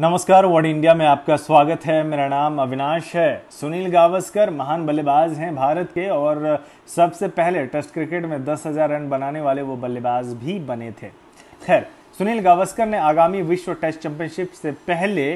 नमस्कार word India में आपका स्वागत है मेरा नाम अविनाश है सुनील गावस्कर महान बल्लेबाज हैं भारत के और सबसे पहले टेस्ट क्रिकेट में दस हजार रन बनाने वाले वो बल्लेबाज भी बने थे खैर सुनील गावस्कर ने आगामी विश्व टेस्ट चैंपियनशिप से पहले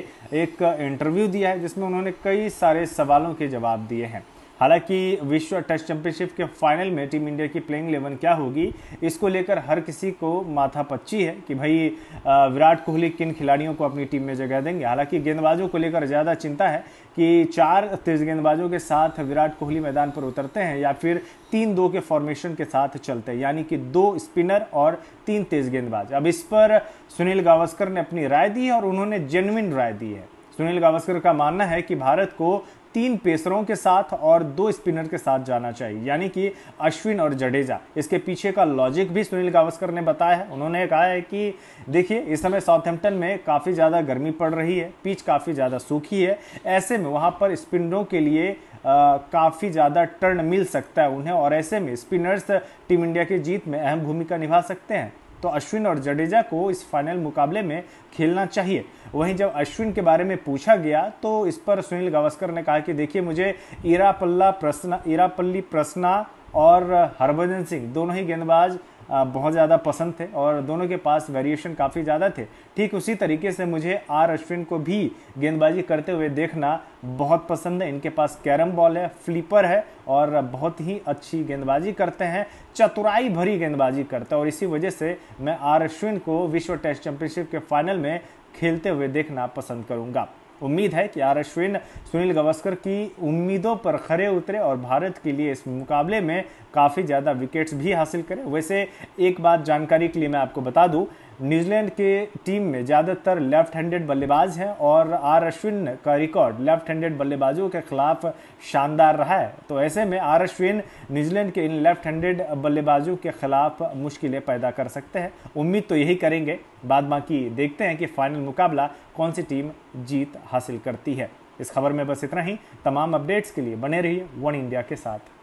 एक इंटरव्यू दिया है जिसमें उन्होंने कई सारे सवालों के जवाब दिए हैं हालांकि विश्व टेस्ट चैंपियनशिप के फाइनल में टीम इंडिया की प्लेइंग इलेवन क्या होगी इसको लेकर हर किसी को माथा पच्ची है कि भाई विराट कोहली किन खिलाड़ियों को अपनी टीम में जगह देंगे हालांकि गेंदबाजों को लेकर ज़्यादा चिंता है कि चार तेज गेंदबाजों के साथ विराट कोहली मैदान पर उतरते हैं या फिर तीन दो के फॉर्मेशन के साथ चलते हैं यानी कि दो स्पिनर और तीन तेज गेंदबाज अब इस पर सुनील गावस्कर ने अपनी राय दी है और उन्होंने जेनविन राय दी है सुनील गावस्कर का मानना है कि भारत को तीन पेसरों के साथ और दो स्पिनर के साथ जाना चाहिए यानी कि अश्विन और जडेजा इसके पीछे का लॉजिक भी सुनील गावस्कर ने बताया है उन्होंने कहा है कि देखिए इस समय साउथहैम्पटन में काफ़ी ज़्यादा गर्मी पड़ रही है पिच काफ़ी ज़्यादा सूखी है ऐसे में वहाँ पर स्पिनरों के लिए काफ़ी ज़्यादा टर्न मिल सकता है उन्हें और ऐसे में स्पिनर्स टीम इंडिया की जीत में अहम भूमिका निभा सकते हैं तो अश्विन और जडेजा को इस फाइनल मुकाबले में खेलना चाहिए वहीं जब अश्विन के बारे में पूछा गया तो इस पर सुनील गावस्कर ने कहा कि देखिए मुझे इरापल्ला प्रश्न इरापल्ली प्रश्ना और हरभजन सिंह दोनों ही गेंदबाज बहुत ज़्यादा पसंद थे और दोनों के पास वेरिएशन काफ़ी ज़्यादा थे ठीक उसी तरीके से मुझे आर अश्विन को भी गेंदबाजी करते हुए देखना बहुत पसंद है इनके पास कैरम बॉल है फ्लीपर है और बहुत ही अच्छी गेंदबाजी करते हैं चतुराई भरी गेंदबाजी करते हैं और इसी वजह से मैं आर अश्विन को विश्व टेस्ट चैंपियनशिप के फाइनल में खेलते हुए देखना पसंद करूंगा उम्मीद है कि आर अश्विन सुनील गावस्कर की उम्मीदों पर खरे उतरे और भारत के लिए इस मुकाबले में काफ़ी ज़्यादा विकेट्स भी हासिल करें वैसे एक बात जानकारी के लिए मैं आपको बता दूँ न्यूजीलैंड के टीम में ज़्यादातर लेफ्ट हैंडेड बल्लेबाज हैं और आर अश्विन का रिकॉर्ड लेफ्ट हैंडेड बल्लेबाजों के खिलाफ शानदार रहा है तो ऐसे में आर अश्विन न्यूजीलैंड के इन लेफ्ट हैंडेड बल्लेबाजों के खिलाफ मुश्किलें पैदा कर सकते हैं उम्मीद तो यही करेंगे बाद बाकी देखते हैं कि फाइनल मुकाबला कौन सी टीम जीत हासिल करती है इस खबर में बस इतना ही तमाम अपडेट्स के लिए बने रहिए वन इंडिया के साथ